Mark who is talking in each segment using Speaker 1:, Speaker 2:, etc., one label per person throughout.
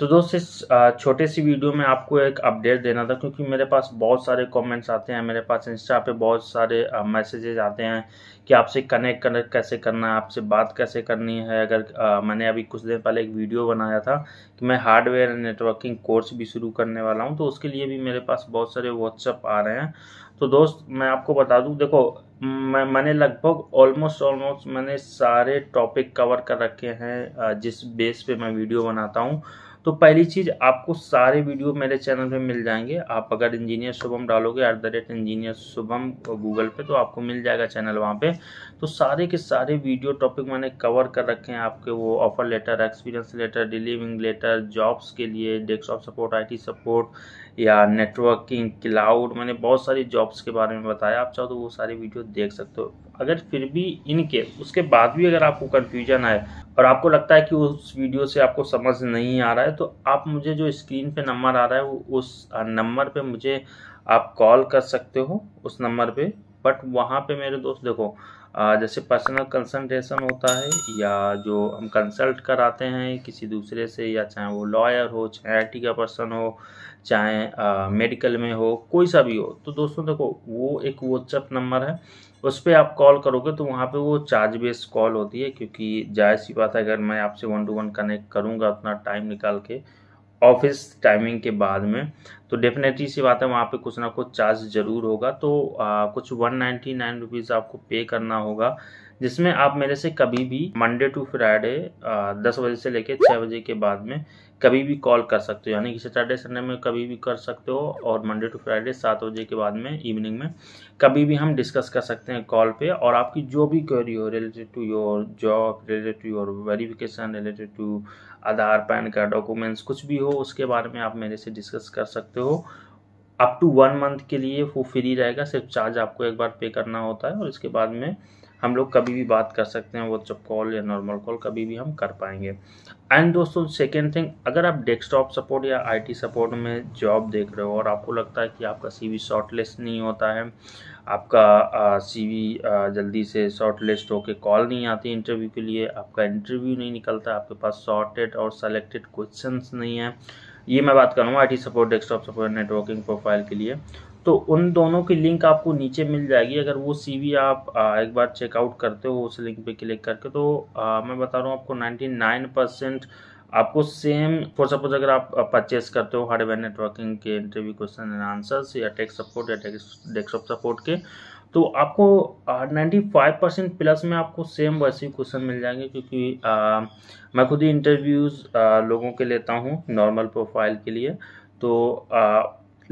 Speaker 1: तो दोस्त इस छोटे सी वीडियो में आपको एक अपडेट देना था क्योंकि मेरे पास बहुत सारे कमेंट्स आते हैं मेरे पास इंस्टा पे बहुत सारे मैसेजेज आते हैं कि आपसे कनेक्ट कनेक्ट कैसे करना है आपसे बात कैसे करनी है अगर आ, मैंने अभी कुछ देर पहले एक वीडियो बनाया था कि मैं हार्डवेयर एंड नेटवर्किंग कोर्स भी शुरू करने वाला हूँ तो उसके लिए भी मेरे पास बहुत सारे व्हाट्सअप आ रहे हैं तो दोस्त मैं आपको बता दूँ देखो मैं मैंने लगभग ऑलमोस्ट ऑलमोस्ट मैंने सारे टॉपिक कवर कर रखे हैं जिस बेस पे मैं वीडियो बनाता हूँ तो पहली चीज़ आपको सारे वीडियो मेरे चैनल पे मिल जाएंगे आप अगर इंजीनियर शुभम डालोगे at the rate engineer Shubham Google पे तो आपको मिल जाएगा चैनल वहाँ पे तो सारे के सारे वीडियो टॉपिक मैंने कवर कर रखे हैं आपके वो offer letter experience letter relieving letter jobs के लिए डेस्कटॉप सपोर्ट आई सपोर्ट या नेटवर्किंग क्लाउड मैंने बहुत सारी जॉब्स के बारे में बताया आप चाहो तो वो सारी वीडियो देख सकते हो अगर फिर भी इनके उसके बाद भी अगर आपको कन्फ्यूजन आए और आपको लगता है कि उस वीडियो से आपको समझ नहीं आ रहा है तो आप मुझे जो स्क्रीन पे नंबर आ रहा है वो उस नंबर पे मुझे आप कॉल कर सकते हो उस नंबर पे बट वहाँ पे मेरे दोस्त देखो जैसे पर्सनल कंसल्टेशन होता है या जो हम कंसल्ट कराते हैं किसी दूसरे से या चाहे वो लॉयर हो चाहे आई का पर्सन हो चाहे मेडिकल में हो कोई सा भी हो तो दोस्तों देखो वो एक व्हाट्सएप नंबर है उस पर आप कॉल करोगे तो वहाँ पे वो चार्ज बेस्ड कॉल होती है क्योंकि जाहिर सी बात है अगर मैं आपसे वन टू वन कनेक्ट करूँगा अपना टाइम निकाल के ऑफिस टाइमिंग के बाद में तो डेफिनेटली सी बात है वहाँ पे कुछ ना कुछ चार्ज ज़रूर होगा तो आ, कुछ वन नाइन्टी नाइन रुपीज़ आपको पे करना होगा जिसमें आप मेरे से कभी भी मंडे टू फ्राइडे दस बजे से लेकर छः बजे के बाद में कभी भी कॉल कर सकते हो यानी कि सैटरडे संडे में कभी भी कर सकते हो और मंडे टू फ्राइडे सात बजे के बाद में इवनिंग में कभी भी हम डिस्कस कर सकते हैं कॉल पे और आपकी जो भी क्वेरी हो related to your job related to your verification related to Aadhaar PAN card documents कुछ भी हो उसके बारे में आप मेरे से डिस्कस कर सकते हो अप टू वन मंथ के लिए वो फ्री रहेगा सिर्फ चार्ज आपको एक बार पे करना होता है और इसके बाद में हम लोग कभी भी बात कर सकते हैं व्हाट्सअप कॉल या नॉर्मल कॉल कभी भी हम कर पाएंगे एंड दोस्तों सेकेंड थिंग अगर आप डेस्कटॉप सपोर्ट या आईटी सपोर्ट में जॉब देख रहे हो और आपको लगता है कि आपका सीवी शॉर्टलिस्ट नहीं होता है आपका सीवी जल्दी से शॉर्टलिस्ट होकर कॉल नहीं आती इंटरव्यू के लिए आपका इंटरव्यू नहीं निकलता आपके पास शॉर्टेड और सेलेक्टेड क्वेश्चंस नहीं है ये मैं बात करूँगा I T support desktop support networking profile के लिए तो उन दोनों की लिंक आपको नीचे मिल जाएगी अगर वो सीवी आप एक बार चेकआउट करते हो उस लिंक पे क्लिक करके तो मैं बता रहा हूँ आपको 99 परसेंट आपको सेम फॉर सपोज अगर आप परचेस करते हो हार्डवेयर नेटवर्किंग के इंटरव्यू क्वेश्चन एंड आंसर्स या टेक सपोर्ट या डेस्कटॉप सपोर्ट के तो आपको नाइन्टी फाइव परसेंट प्लस में आपको सेम वैसे क्वेश्चन मिल जाएंगे क्योंकि आ, मैं खुद ही इंटरव्यूज़ लोगों के लेता हूँ नॉर्मल प्रोफाइल के लिए तो आ,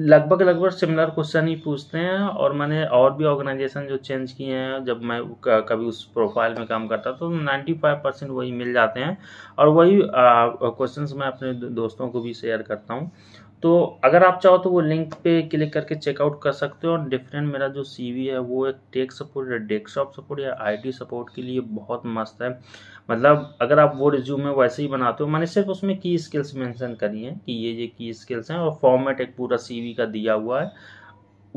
Speaker 1: लगभग लगभग सिमिलर क्वेश्चन ही पूछते हैं और मैंने और भी ऑर्गेनाइजेशन जो चेंज किए हैं जब मैं कभी उस प्रोफाइल में काम करता तो 95 परसेंट वही मिल जाते हैं और वही क्वेश्चंस मैं अपने दोस्तों को भी शेयर करता हूँ तो अगर आप चाहो तो वो लिंक पे क्लिक करके चेकआउट कर सकते हो और डिफरेंट मेरा जो सी है वो एक टेक सपोर्ट या डेस्कटॉप सपोर्ट या आई सपोर्ट के लिए बहुत मस्त है मतलब अगर आप वो रिज्यूम है वैसे ही बनाते हो मैंने सिर्फ उसमें की स्किल्स मेंशन करी हैं कि ये ये की स्किल्स हैं और फॉर्मेट एक पूरा सी टीवी का दिया हुआ है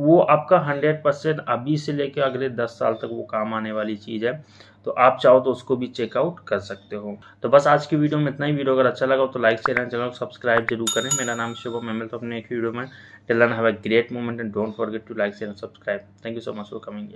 Speaker 1: वो आपका हंड्रेड परसेंट अभी से लेकर अगले दस साल तक वो काम आने वाली चीज़ है तो आप चाहो तो उसको भी चेकआउट कर सकते हो तो बस आज की वीडियो में इतना ही वीडियो अगर अच्छा लगा हो तो लाइक शेयर चैनल को सब्सक्राइब जरूर करें मेरा नाम शुभम मैं मिलता हूँ अपने एक वीडियो में till then have a great moment and don't forget to like share and subscribe thank you so much for coming